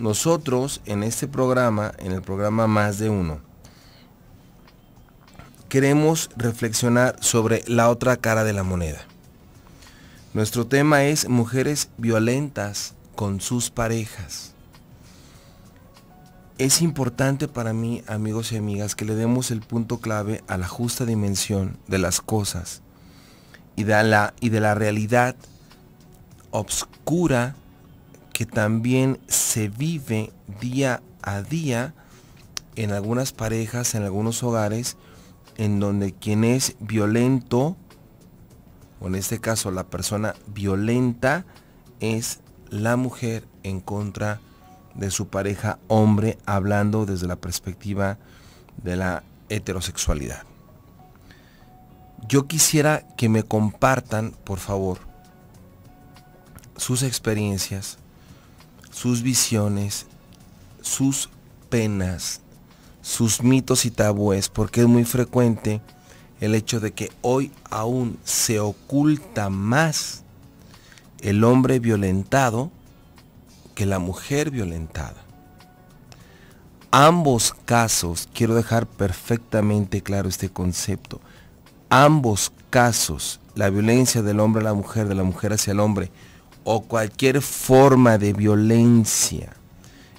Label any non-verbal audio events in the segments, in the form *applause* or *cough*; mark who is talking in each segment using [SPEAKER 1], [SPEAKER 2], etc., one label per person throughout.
[SPEAKER 1] Nosotros en este programa, en el programa Más de Uno, queremos reflexionar sobre la otra cara de la moneda. Nuestro tema es mujeres violentas con sus parejas. Es importante para mí, amigos y amigas, que le demos el punto clave a la justa dimensión de las cosas y de la, y de la realidad obscura que también se vive día a día en algunas parejas, en algunos hogares, en donde quien es violento, o en este caso la persona violenta, es la mujer en contra de su pareja hombre, hablando desde la perspectiva de la heterosexualidad. Yo quisiera que me compartan, por favor, sus experiencias, sus visiones, sus penas, sus mitos y tabúes, porque es muy frecuente el hecho de que hoy aún se oculta más el hombre violentado que la mujer violentada. Ambos casos, quiero dejar perfectamente claro este concepto, ambos casos, la violencia del hombre a la mujer, de la mujer hacia el hombre, o cualquier forma de violencia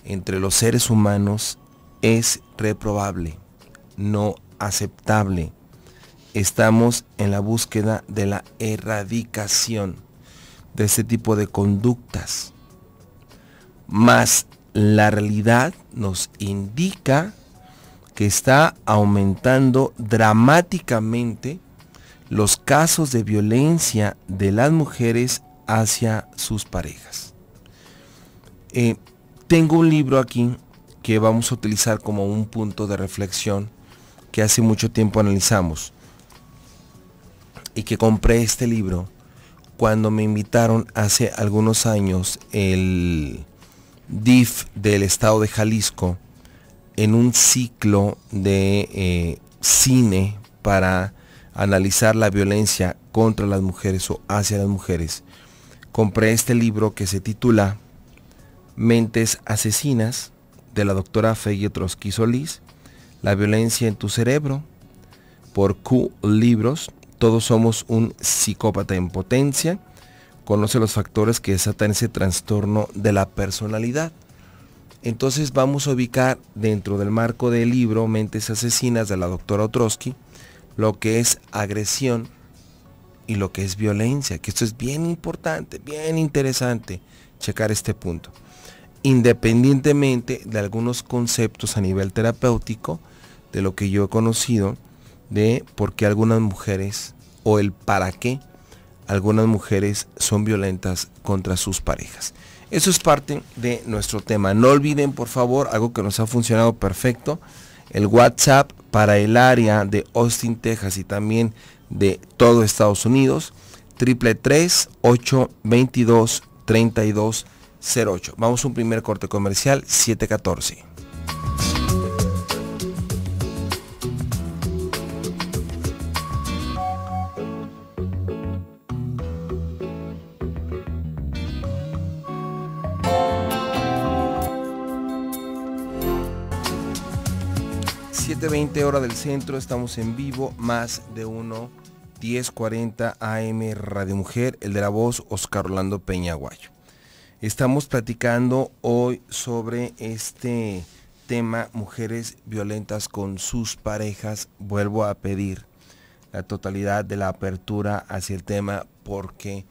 [SPEAKER 1] entre los seres humanos es reprobable, no aceptable. Estamos en la búsqueda de la erradicación de este tipo de conductas. Más la realidad nos indica que está aumentando dramáticamente los casos de violencia de las mujeres hacia sus parejas. Eh, tengo un libro aquí que vamos a utilizar como un punto de reflexión que hace mucho tiempo analizamos y que compré este libro cuando me invitaron hace algunos años el DIF del estado de Jalisco en un ciclo de eh, cine para analizar la violencia contra las mujeres o hacia las mujeres compré este libro que se titula Mentes Asesinas de la doctora Feye Trotsky Solís, La violencia en tu cerebro, por Q Libros, Todos somos un psicópata en potencia, conoce los factores que desatan ese trastorno de la personalidad. Entonces vamos a ubicar dentro del marco del libro Mentes Asesinas de la doctora Otrosky lo que es agresión y lo que es violencia, que esto es bien importante, bien interesante checar este punto. Independientemente de algunos conceptos a nivel terapéutico, de lo que yo he conocido, de por qué algunas mujeres o el para qué algunas mujeres son violentas contra sus parejas. Eso es parte de nuestro tema. No olviden, por favor, algo que nos ha funcionado perfecto, el WhatsApp para el área de Austin, Texas y también de todo Estados Unidos, triple 822 3208. Vamos a un primer corte comercial 714. 7.20 hora del centro, estamos en vivo, más de uno 1040 AM Radio Mujer, el de la voz Oscar Orlando Peñaguayo. Estamos platicando hoy sobre este tema mujeres violentas con sus parejas. Vuelvo a pedir la totalidad de la apertura hacia el tema porque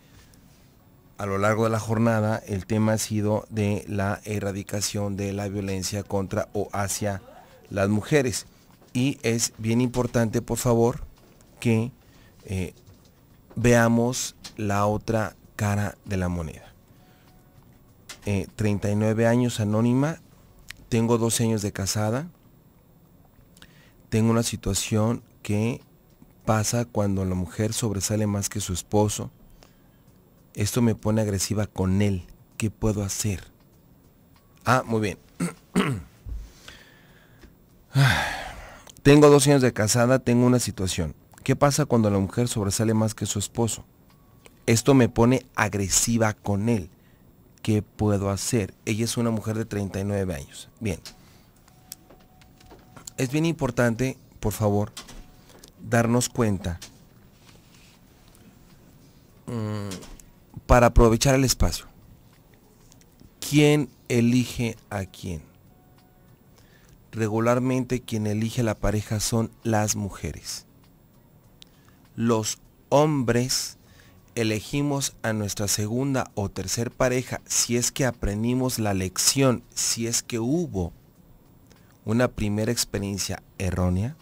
[SPEAKER 1] a lo largo de la jornada el tema ha sido de la erradicación de la violencia contra o hacia las mujeres. Y es bien importante, por favor, que eh, veamos la otra cara de la moneda. 39 eh, años anónima, tengo 12 años de casada, tengo una situación que pasa cuando la mujer sobresale más que su esposo. Esto me pone agresiva con él. ¿Qué puedo hacer? Ah, muy bien. *clears throat* tengo 12 años de casada, tengo una situación. ¿Qué pasa cuando la mujer sobresale más que su esposo? Esto me pone agresiva con él. ¿Qué puedo hacer? Ella es una mujer de 39 años. Bien. Es bien importante, por favor, darnos cuenta mm, para aprovechar el espacio. ¿Quién elige a quién? Regularmente quien elige la pareja son las mujeres los hombres elegimos a nuestra segunda o tercer pareja si es que aprendimos la lección, si es que hubo una primera experiencia errónea,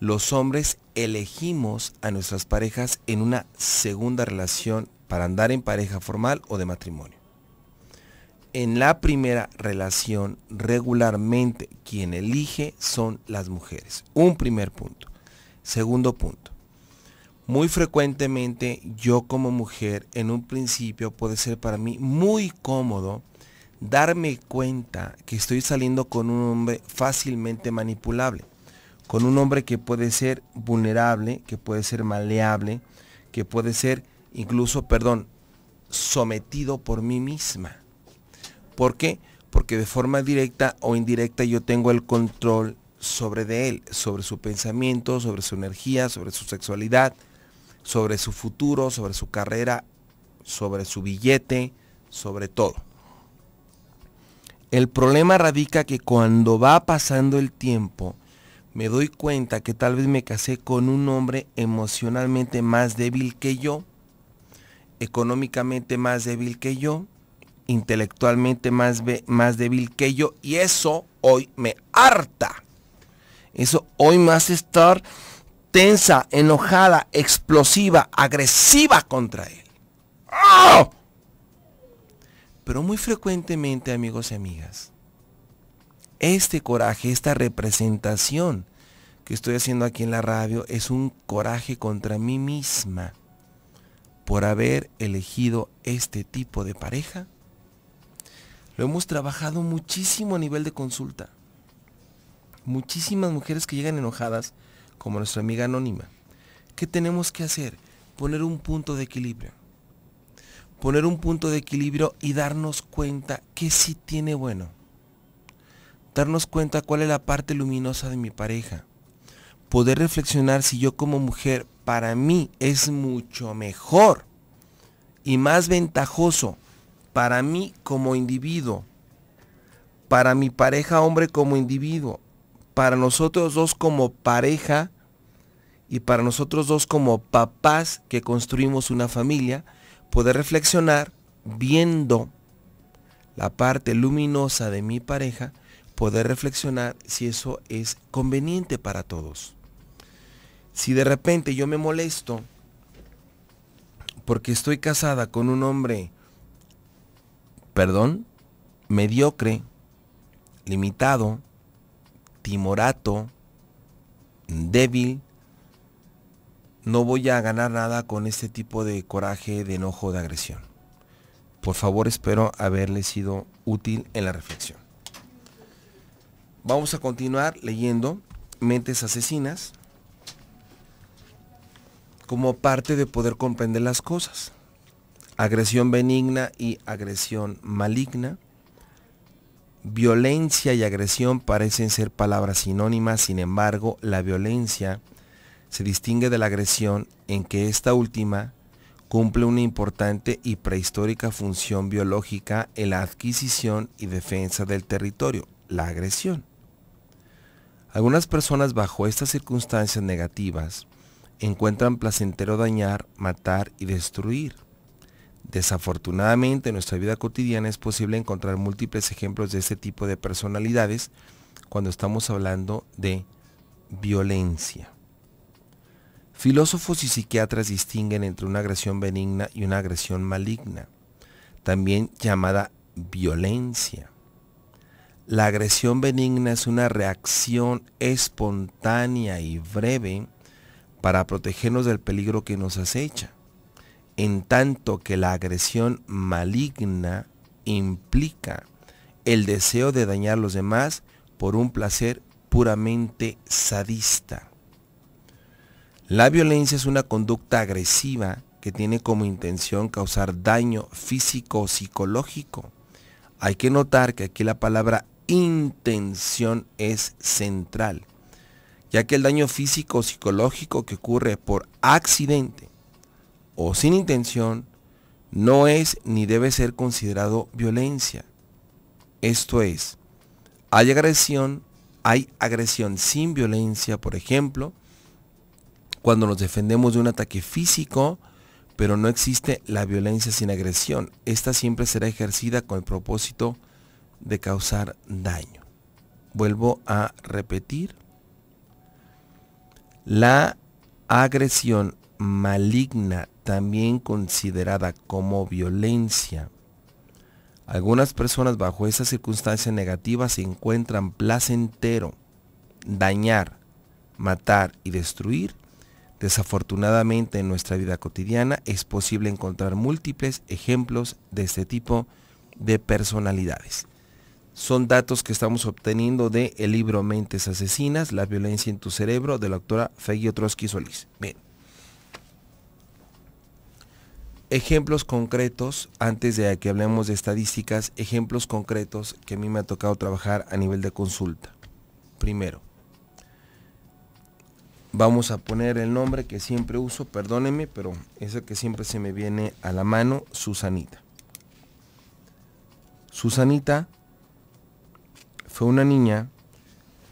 [SPEAKER 1] los hombres elegimos a nuestras parejas en una segunda relación para andar en pareja formal o de matrimonio. En la primera relación regularmente quien elige son las mujeres. Un primer punto. Segundo punto. Muy frecuentemente yo como mujer en un principio puede ser para mí muy cómodo darme cuenta que estoy saliendo con un hombre fácilmente manipulable, con un hombre que puede ser vulnerable, que puede ser maleable, que puede ser incluso, perdón, sometido por mí misma. ¿Por qué? Porque de forma directa o indirecta yo tengo el control sobre de él, sobre su pensamiento, sobre su energía, sobre su sexualidad, sobre su futuro, sobre su carrera, sobre su billete, sobre todo. El problema radica que cuando va pasando el tiempo, me doy cuenta que tal vez me casé con un hombre emocionalmente más débil que yo, económicamente más débil que yo, intelectualmente más, más débil que yo, y eso hoy me harta. Eso hoy me hace estar tensa, enojada, explosiva, agresiva contra él. ¡Ah! Pero muy frecuentemente, amigos y amigas, este coraje, esta representación que estoy haciendo aquí en la radio es un coraje contra mí misma por haber elegido este tipo de pareja. Lo hemos trabajado muchísimo a nivel de consulta. Muchísimas mujeres que llegan enojadas como nuestra amiga anónima, ¿qué tenemos que hacer? Poner un punto de equilibrio. Poner un punto de equilibrio y darnos cuenta que sí tiene bueno. Darnos cuenta cuál es la parte luminosa de mi pareja. Poder reflexionar si yo como mujer para mí es mucho mejor y más ventajoso para mí como individuo, para mi pareja hombre como individuo para nosotros dos como pareja y para nosotros dos como papás que construimos una familia, poder reflexionar viendo la parte luminosa de mi pareja, poder reflexionar si eso es conveniente para todos. Si de repente yo me molesto porque estoy casada con un hombre, perdón, mediocre, limitado, timorato, débil, no voy a ganar nada con este tipo de coraje, de enojo, de agresión. Por favor, espero haberle sido útil en la reflexión. Vamos a continuar leyendo Mentes Asesinas como parte de poder comprender las cosas. Agresión benigna y agresión maligna. Violencia y agresión parecen ser palabras sinónimas, sin embargo, la violencia se distingue de la agresión en que esta última cumple una importante y prehistórica función biológica en la adquisición y defensa del territorio, la agresión. Algunas personas bajo estas circunstancias negativas encuentran placentero dañar, matar y destruir. Desafortunadamente en nuestra vida cotidiana es posible encontrar múltiples ejemplos de este tipo de personalidades cuando estamos hablando de violencia. Filósofos y psiquiatras distinguen entre una agresión benigna y una agresión maligna, también llamada violencia. La agresión benigna es una reacción espontánea y breve para protegernos del peligro que nos acecha en tanto que la agresión maligna implica el deseo de dañar a los demás por un placer puramente sadista. La violencia es una conducta agresiva que tiene como intención causar daño físico o psicológico. Hay que notar que aquí la palabra intención es central, ya que el daño físico o psicológico que ocurre por accidente o sin intención no es ni debe ser considerado violencia. Esto es, hay agresión, hay agresión sin violencia, por ejemplo, cuando nos defendemos de un ataque físico, pero no existe la violencia sin agresión. Esta siempre será ejercida con el propósito de causar daño. Vuelvo a repetir. La agresión maligna también considerada como violencia. Algunas personas bajo esa circunstancia negativa se encuentran placentero dañar, matar y destruir. Desafortunadamente en nuestra vida cotidiana es posible encontrar múltiples ejemplos de este tipo de personalidades. Son datos que estamos obteniendo de el libro Mentes Asesinas, la violencia en tu cerebro de la doctora Fegio Solís. Bien ejemplos concretos, antes de que hablemos de estadísticas, ejemplos concretos que a mí me ha tocado trabajar a nivel de consulta. Primero, vamos a poner el nombre que siempre uso, perdónenme, pero es el que siempre se me viene a la mano, Susanita. Susanita fue una niña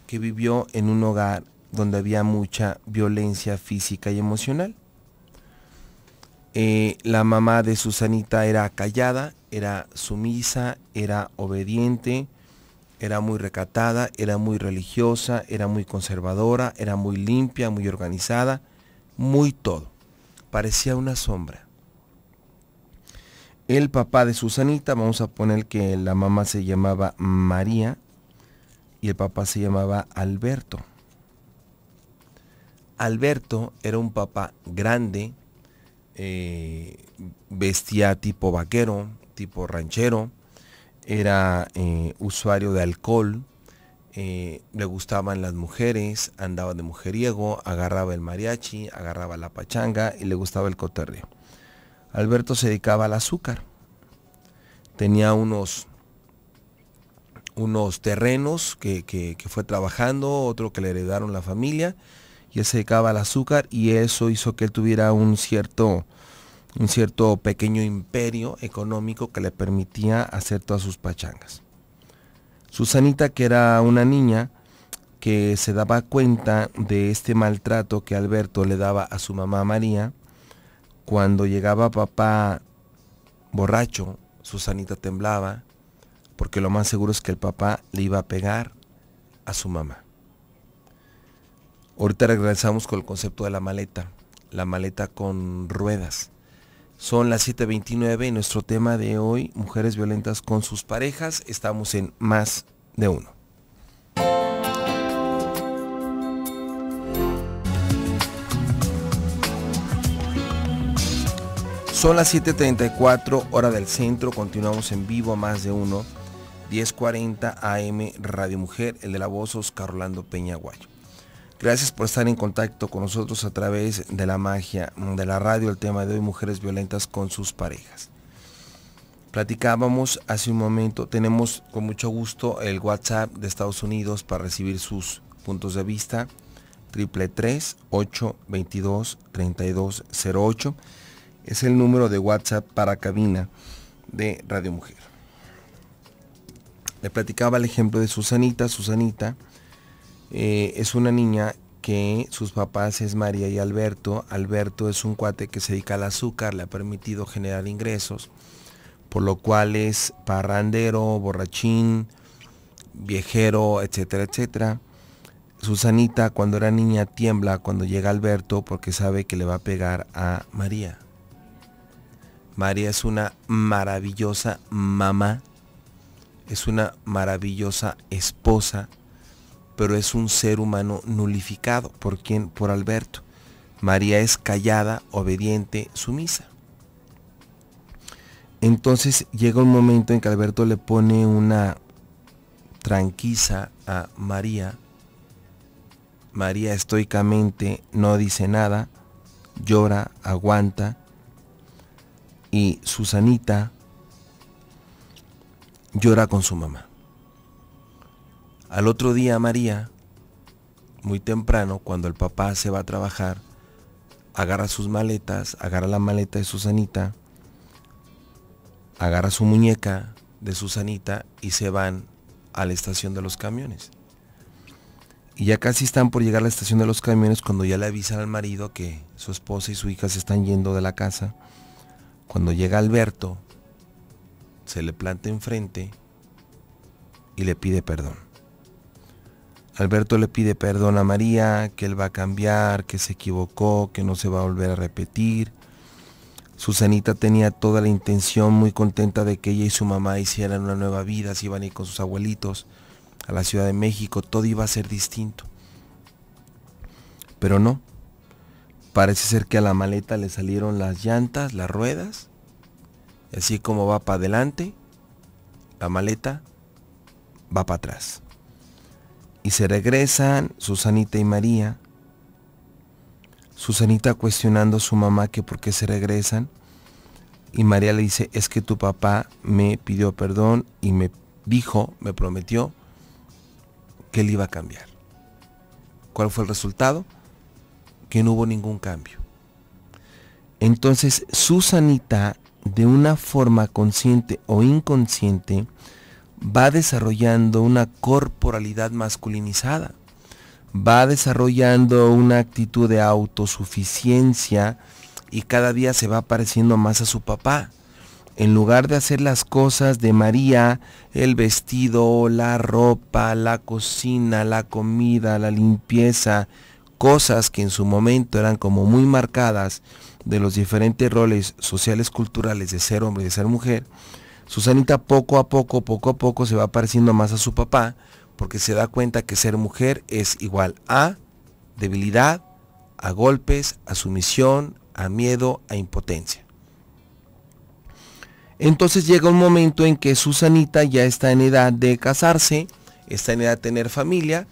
[SPEAKER 1] que vivió en un hogar donde había mucha violencia física y emocional. Eh, la mamá de Susanita era callada, era sumisa, era obediente, era muy recatada, era muy religiosa, era muy conservadora, era muy limpia, muy organizada, muy todo. Parecía una sombra. El papá de Susanita, vamos a poner que la mamá se llamaba María y el papá se llamaba Alberto. Alberto era un papá grande, eh, vestía tipo vaquero, tipo ranchero, era eh, usuario de alcohol, eh, le gustaban las mujeres, andaba de mujeriego, agarraba el mariachi, agarraba la pachanga y le gustaba el coterreo. Alberto se dedicaba al azúcar. Tenía unos, unos terrenos que fue trabajando, otro que le heredaron la familia y él se dedicaba al azúcar y eso hizo que él tuviera un cierto, un cierto pequeño imperio económico que le permitía hacer todas sus pachangas. Susanita, que era una niña que se daba cuenta de este maltrato que Alberto le daba a su mamá María, cuando llegaba papá borracho, Susanita temblaba, porque lo más seguro es que el papá le iba a pegar a su mamá. Ahorita regresamos con el concepto de la maleta, la maleta con ruedas. Son las 7.29 y nuestro tema de hoy, mujeres violentas con sus parejas, estamos en más de uno. Son las 7.34 hora del centro, continuamos en vivo a más de uno, 10.40 AM Radio Mujer, el de la voz Oscar Orlando Peña Guayo. Gracias por estar en contacto con nosotros a través de la magia de la radio, el tema de hoy, mujeres violentas con sus parejas. Platicábamos hace un momento, tenemos con mucho gusto el WhatsApp de Estados Unidos para recibir sus puntos de vista, 333 822 3208 es el número de WhatsApp para cabina de Radio Mujer. Le platicaba el ejemplo de Susanita, Susanita, eh, es una niña que sus papás es María y Alberto. Alberto es un cuate que se dedica al azúcar, le ha permitido generar ingresos, por lo cual es parrandero, borrachín, viejero, etcétera, etcétera. Susanita cuando era niña tiembla cuando llega Alberto porque sabe que le va a pegar a María. María es una maravillosa mamá, es una maravillosa esposa, pero es un ser humano nulificado. ¿Por quién? Por Alberto. María es callada, obediente, sumisa. Entonces llega un momento en que Alberto le pone una tranquiza a María. María estoicamente no dice nada, llora, aguanta. Y Susanita llora con su mamá. Al otro día María, muy temprano, cuando el papá se va a trabajar, agarra sus maletas, agarra la maleta de Susanita, agarra su muñeca de Susanita y se van a la estación de los camiones. Y ya casi están por llegar a la estación de los camiones cuando ya le avisan al marido que su esposa y su hija se están yendo de la casa. Cuando llega Alberto, se le planta enfrente y le pide perdón. Alberto le pide perdón a María, que él va a cambiar, que se equivocó, que no se va a volver a repetir. Susanita tenía toda la intención, muy contenta de que ella y su mamá hicieran una nueva vida, se iban a ir con sus abuelitos a la Ciudad de México, todo iba a ser distinto. Pero no, parece ser que a la maleta le salieron las llantas, las ruedas, así como va para adelante, la maleta va para atrás. Y se regresan Susanita y María. Susanita cuestionando a su mamá que por qué se regresan. Y María le dice, es que tu papá me pidió perdón y me dijo, me prometió que él iba a cambiar. ¿Cuál fue el resultado? Que no hubo ningún cambio. Entonces, Susanita, de una forma consciente o inconsciente, va desarrollando una corporalidad masculinizada, va desarrollando una actitud de autosuficiencia y cada día se va pareciendo más a su papá. En lugar de hacer las cosas de María, el vestido, la ropa, la cocina, la comida, la limpieza, cosas que en su momento eran como muy marcadas de los diferentes roles sociales culturales de ser hombre y de ser mujer, Susanita poco a poco, poco a poco se va pareciendo más a su papá porque se da cuenta que ser mujer es igual a debilidad, a golpes, a sumisión, a miedo, a impotencia. Entonces llega un momento en que Susanita ya está en edad de casarse, está en edad de tener familia,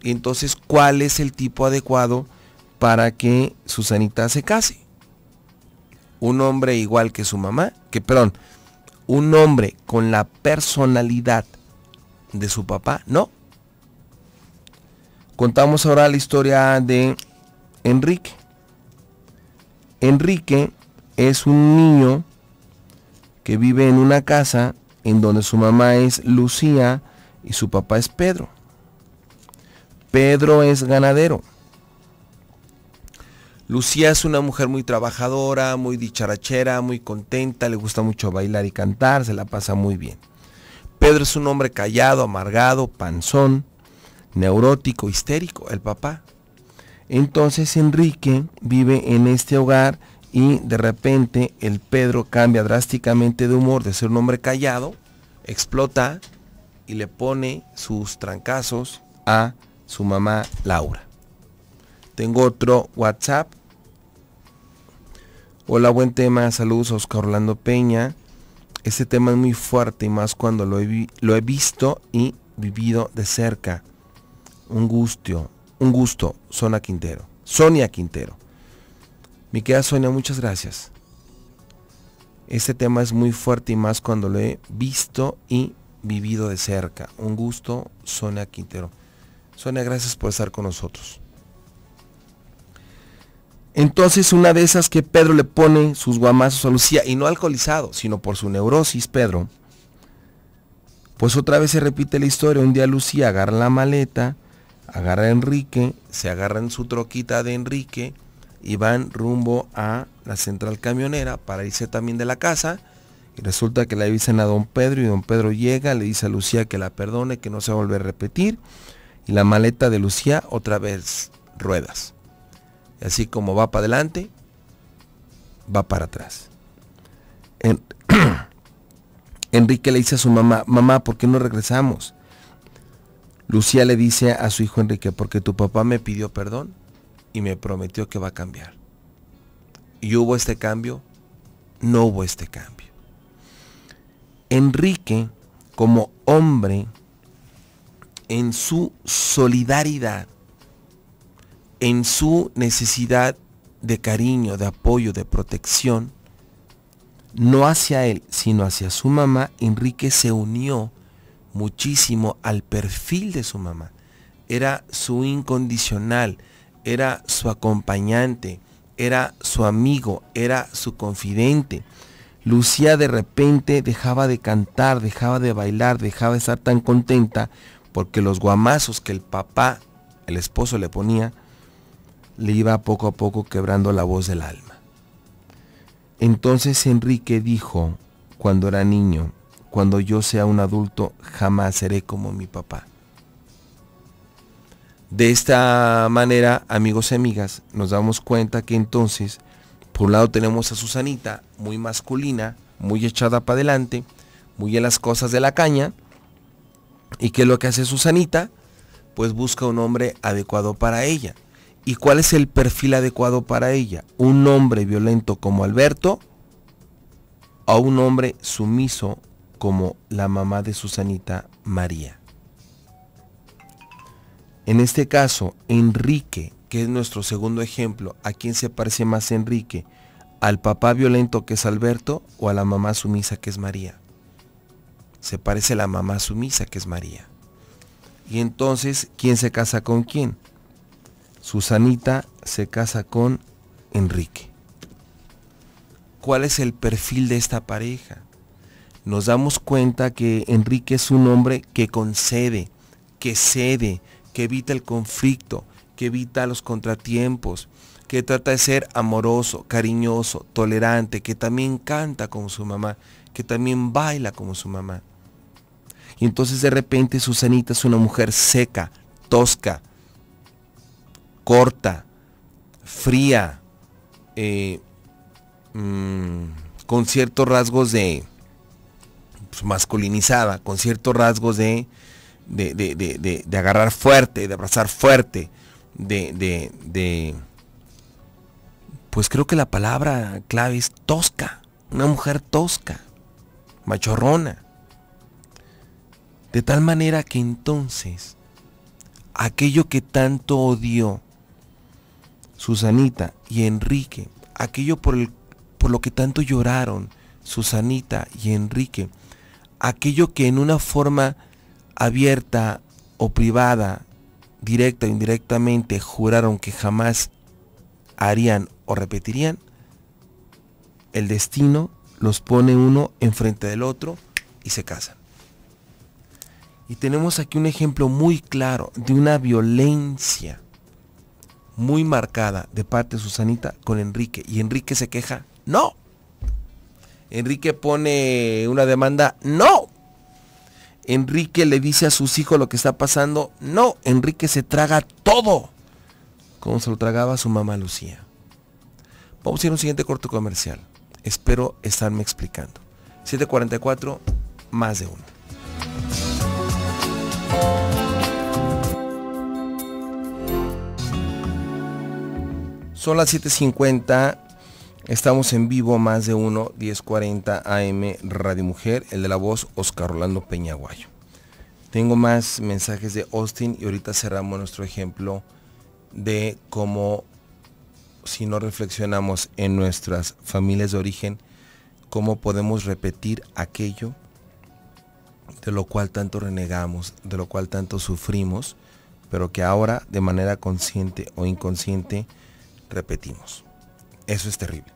[SPEAKER 1] y entonces cuál es el tipo adecuado para que Susanita se case. Un hombre igual que su mamá, que perdón, un hombre con la personalidad de su papá? No. Contamos ahora la historia de Enrique. Enrique es un niño que vive en una casa en donde su mamá es Lucía y su papá es Pedro. Pedro es ganadero. Lucía es una mujer muy trabajadora, muy dicharachera, muy contenta, le gusta mucho bailar y cantar, se la pasa muy bien. Pedro es un hombre callado, amargado, panzón, neurótico, histérico, el papá. Entonces Enrique vive en este hogar y de repente el Pedro cambia drásticamente de humor, de ser un hombre callado, explota y le pone sus trancazos a su mamá Laura. Tengo otro WhatsApp Hola, buen tema. Saludos a Oscar Orlando Peña. Este tema es muy fuerte y más cuando lo he, lo he visto y vivido de cerca. Un gusto, un gusto, Sonia Quintero. Sonia Quintero. Mi querida Sonia, muchas gracias. Este tema es muy fuerte y más cuando lo he visto y vivido de cerca. Un gusto, Sonia Quintero. Sonia, gracias por estar con nosotros. Entonces una de esas que Pedro le pone sus guamazos a Lucía, y no alcoholizado, sino por su neurosis, Pedro, pues otra vez se repite la historia. Un día Lucía agarra la maleta, agarra a Enrique, se agarra en su troquita de Enrique y van rumbo a la central camionera para irse también de la casa. Y resulta que le avisan a don Pedro y don Pedro llega, le dice a Lucía que la perdone, que no se vuelve a repetir. Y la maleta de Lucía otra vez ruedas. Así como va para adelante, va para atrás. *clears throat* Enrique le dice a su mamá, mamá, ¿por qué no regresamos? Lucía le dice a su hijo Enrique, porque tu papá me pidió perdón y me prometió que va a cambiar. ¿Y hubo este cambio? No hubo este cambio. Enrique, como hombre, en su solidaridad, en su necesidad de cariño, de apoyo, de protección, no hacia él, sino hacia su mamá, Enrique se unió muchísimo al perfil de su mamá. Era su incondicional, era su acompañante, era su amigo, era su confidente. Lucía de repente dejaba de cantar, dejaba de bailar, dejaba de estar tan contenta porque los guamazos que el papá, el esposo le ponía, le iba poco a poco quebrando la voz del alma. Entonces Enrique dijo, cuando era niño, cuando yo sea un adulto jamás seré como mi papá. De esta manera, amigos y amigas, nos damos cuenta que entonces, por un lado tenemos a Susanita, muy masculina, muy echada para adelante, muy en las cosas de la caña. ¿Y que lo que hace Susanita? Pues busca un hombre adecuado para ella. ¿Y cuál es el perfil adecuado para ella? ¿Un hombre violento como Alberto o un hombre sumiso como la mamá de Susanita María? En este caso, Enrique, que es nuestro segundo ejemplo, ¿a quién se parece más Enrique? ¿Al papá violento que es Alberto o a la mamá sumisa que es María? Se parece a la mamá sumisa que es María. Y entonces, ¿quién se casa con quién? Susanita se casa con Enrique. ¿Cuál es el perfil de esta pareja? Nos damos cuenta que Enrique es un hombre que concede, que cede, que evita el conflicto, que evita los contratiempos, que trata de ser amoroso, cariñoso, tolerante, que también canta como su mamá, que también baila como su mamá. Y entonces de repente Susanita es una mujer seca, tosca, corta, fría, eh, mm, con ciertos rasgos de pues, masculinizada, con ciertos rasgos de de, de, agarrar fuerte, de abrazar fuerte, de, Pues creo que la palabra clave es tosca, una mujer tosca, machorrona. De tal manera que entonces aquello que tanto odió Susanita y Enrique, aquello por, por lo que tanto lloraron Susanita y Enrique, aquello que en una forma abierta o privada, directa o indirectamente, juraron que jamás harían o repetirían, el destino los pone uno enfrente del otro y se casan. Y tenemos aquí un ejemplo muy claro de una violencia muy marcada de parte de Susanita con Enrique. Y Enrique se queja, no. Enrique pone una demanda, no. Enrique le dice a sus hijos lo que está pasando, no. Enrique se traga todo, como se lo tragaba su mamá Lucía. Vamos a ir a un siguiente corto comercial. Espero estarme explicando. 744 más de uno. Son las 7.50. Estamos en vivo más de 1, 10.40 AM Radio Mujer, el de la voz Oscar Rolando Peñaguayo. Tengo más mensajes de Austin y ahorita cerramos nuestro ejemplo de cómo si no reflexionamos en nuestras familias de origen, cómo podemos repetir aquello de lo cual tanto renegamos, de lo cual tanto sufrimos, pero que ahora de manera consciente o inconsciente repetimos. Eso es terrible.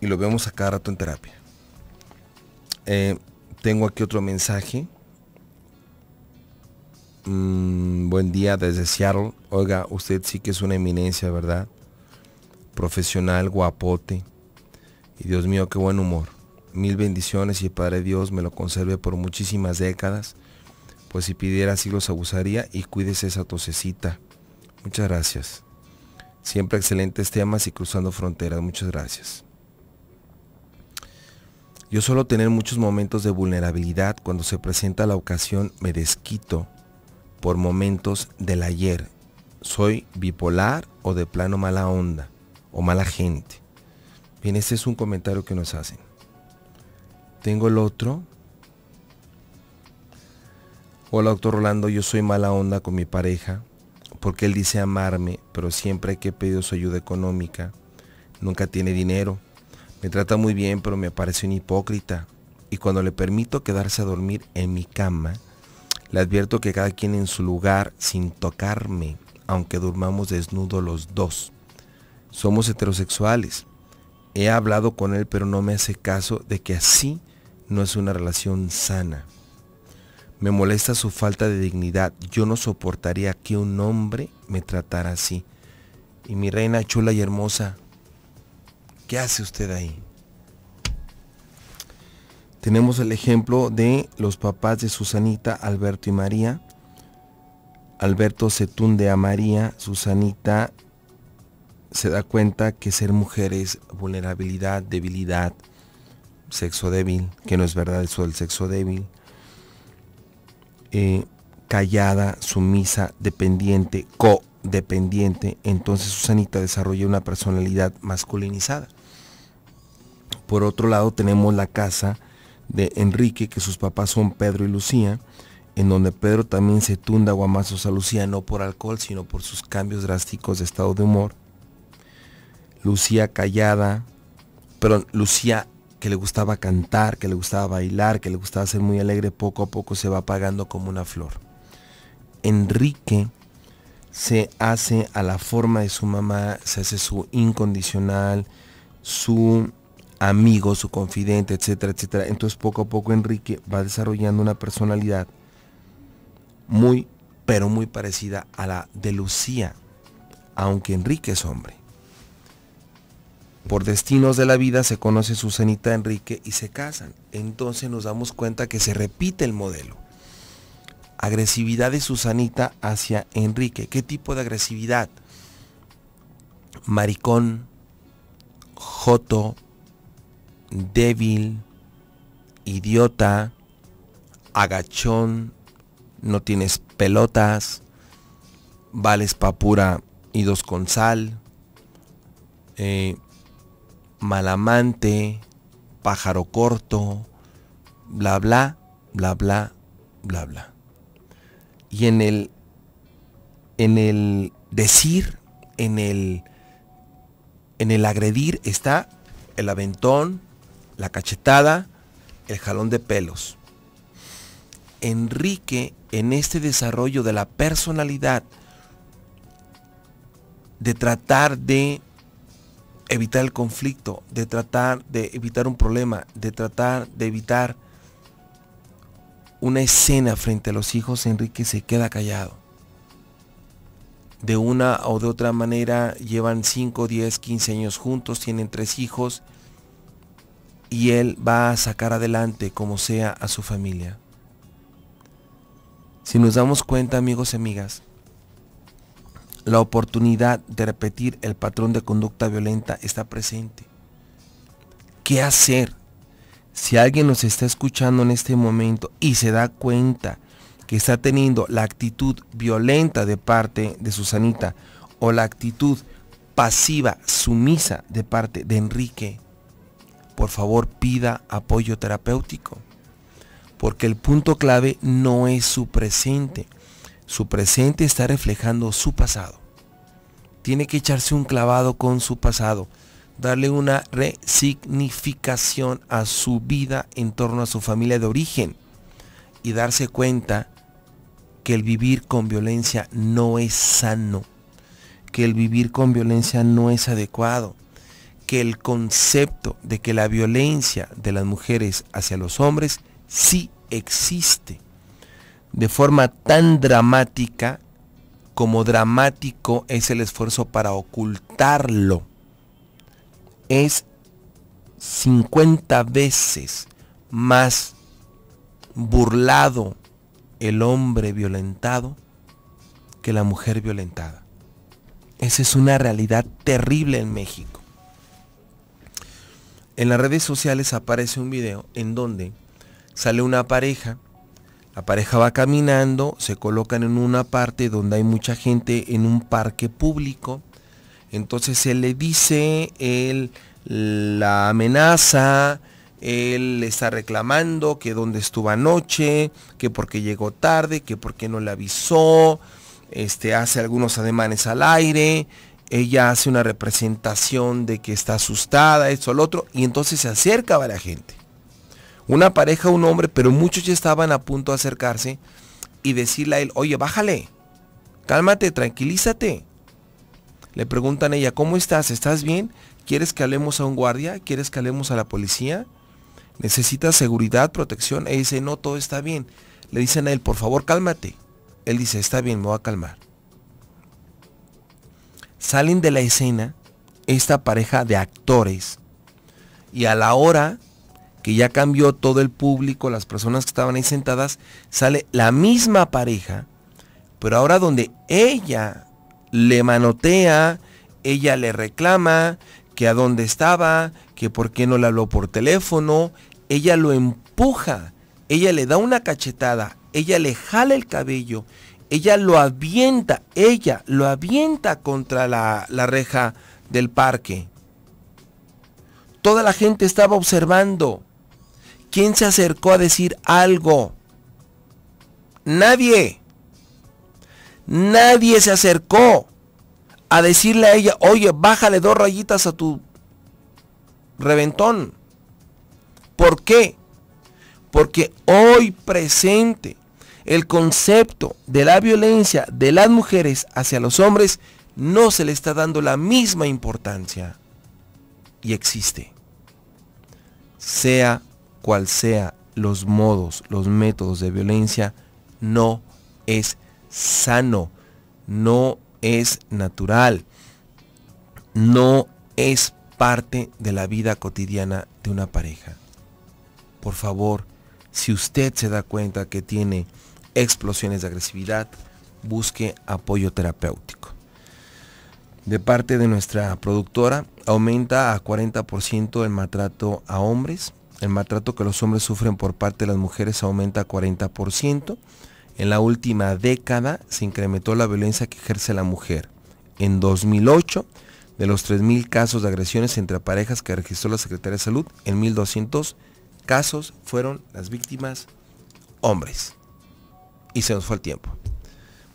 [SPEAKER 1] Y lo vemos a cada rato en terapia. Eh, tengo aquí otro mensaje. Mm, buen día desde Seattle. Oiga, usted sí que es una eminencia, ¿verdad? Profesional, guapote. Y Dios mío, qué buen humor. Mil bendiciones y el Padre Dios me lo conserve por muchísimas décadas. Pues si pidiera así los abusaría y cuídese esa tosecita. Muchas gracias. Siempre excelentes temas y cruzando fronteras. Muchas gracias. Yo suelo tener muchos momentos de vulnerabilidad. Cuando se presenta la ocasión me desquito por momentos del ayer. Soy bipolar o de plano mala onda o mala gente. Bien, ese es un comentario que nos hacen. Tengo el otro. Hola, doctor Rolando, yo soy mala onda con mi pareja porque él dice amarme, pero siempre hay que pedido su ayuda económica. Nunca tiene dinero. Me trata muy bien, pero me parece un hipócrita. Y cuando le permito quedarse a dormir en mi cama, le advierto que cada quien en su lugar, sin tocarme, aunque durmamos desnudos los dos. Somos heterosexuales. He hablado con él, pero no me hace caso de que así no es una relación sana. Me molesta su falta de dignidad. Yo no soportaría que un hombre me tratara así. Y mi reina chula y hermosa, ¿qué hace usted ahí? Tenemos el ejemplo de los papás de Susanita, Alberto y María. Alberto se tunde a María, Susanita se da cuenta que ser mujer es vulnerabilidad, debilidad, sexo débil, que no es verdad eso del sexo débil. Eh, callada, sumisa, dependiente, co-dependiente entonces Susanita desarrolla una personalidad masculinizada. Por otro lado tenemos la casa de Enrique, que sus papás son Pedro y Lucía, en donde Pedro también se tunda guamazos a Lucía, no por alcohol, sino por sus cambios drásticos de estado de humor. Lucía callada, pero Lucía que le gustaba cantar, que le gustaba bailar, que le gustaba ser muy alegre, poco a poco se va apagando como una flor. Enrique se hace a la forma de su mamá, se hace su incondicional, su amigo, su confidente, etcétera, etcétera. Entonces poco a poco Enrique va desarrollando una personalidad muy, pero muy parecida a la de Lucía, aunque Enrique es hombre por destinos de la vida se conoce Susanita Enrique y se casan. Entonces nos damos cuenta que se repite el modelo. Agresividad de Susanita hacia Enrique. ¿Qué tipo de agresividad? Maricón, joto, débil, idiota, agachón, no tienes pelotas, vales papura y dos con sal. Eh, malamante, pájaro corto, bla, bla, bla, bla, bla, bla. Y en el, en el decir, en el, en el agredir está el aventón, la cachetada, el jalón de pelos. Enrique en este desarrollo de la personalidad, de tratar de evitar el conflicto, de tratar de evitar un problema, de tratar de evitar una escena frente a los hijos, Enrique se queda callado. De una o de otra manera llevan 5, 10, 15 años juntos, tienen tres hijos y él va a sacar adelante como sea a su familia. Si nos damos cuenta, amigos y amigas, la oportunidad de repetir el patrón de conducta violenta está presente. ¿Qué hacer? Si alguien nos está escuchando en este momento y se da cuenta que está teniendo la actitud violenta de parte de Susanita o la actitud pasiva, sumisa de parte de Enrique, por favor pida apoyo terapéutico. Porque el punto clave no es su presente, su presente está reflejando su pasado. Tiene que echarse un clavado con su pasado, darle una resignificación a su vida en torno a su familia de origen y darse cuenta que el vivir con violencia no es sano, que el vivir con violencia no es adecuado, que el concepto de que la violencia de las mujeres hacia los hombres sí existe de forma tan dramática como dramático es el esfuerzo para ocultarlo. Es 50 veces más burlado el hombre violentado que la mujer violentada. Esa es una realidad terrible en México. En las redes sociales aparece un video en donde sale una pareja la pareja va caminando, se colocan en una parte donde hay mucha gente en un parque público. Entonces se le dice, él la amenaza, él le está reclamando que dónde estuvo anoche, que porque llegó tarde, que porque no le avisó, este, hace algunos ademanes al aire, ella hace una representación de que está asustada, esto, lo otro, y entonces se acerca a la gente una pareja, un hombre, pero muchos ya estaban a punto de acercarse y decirle a él, oye, bájale, cálmate, tranquilízate. Le preguntan a ella, ¿cómo estás? ¿Estás bien? ¿Quieres que hablemos a un guardia? ¿Quieres que hablemos a la policía? ¿Necesitas seguridad, protección? Ella dice, no, todo está bien. Le dicen a él, por favor, cálmate. Él dice, está bien, me voy a calmar. Salen de la escena esta pareja de actores y a la hora que ya cambió todo el público, las personas que estaban ahí sentadas, sale la misma pareja, pero ahora donde ella le manotea, ella le reclama que a dónde estaba, que por qué no le habló por teléfono, ella lo empuja, ella le da una cachetada, ella le jala el cabello, ella lo avienta, ella lo avienta contra la, la reja del parque. Toda la gente estaba observando. ¿Quién se acercó a decir algo? Nadie. Nadie se acercó a decirle a ella, oye, bájale dos rayitas a tu reventón. ¿Por qué? Porque hoy presente el concepto de la violencia de las mujeres hacia los hombres no se le está dando la misma importancia. Y existe. Sea cual sea los modos, los métodos de violencia, no es sano, no es natural, no es parte de la vida cotidiana de una pareja. Por favor, si usted se da cuenta que tiene explosiones de agresividad, busque apoyo terapéutico. De parte de nuestra productora, aumenta a 40% el maltrato a hombres, el maltrato que los hombres sufren por parte de las mujeres aumenta a 40%. En la última década se incrementó la violencia que ejerce la mujer. En 2008, de los 3.000 casos de agresiones entre parejas que registró la Secretaría de Salud, en 1.200 casos fueron las víctimas hombres. Y se nos fue el tiempo.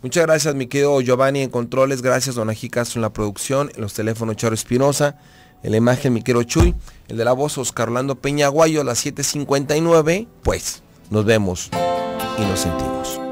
[SPEAKER 1] Muchas gracias, mi querido Giovanni en Controles. Gracias, Don Ají Castro en la producción. En los teléfonos, Charo Espinosa en la imagen mi querido Chuy, el de la voz Oscar Orlando Peñaguayo a las 7.59, pues nos vemos y nos sentimos.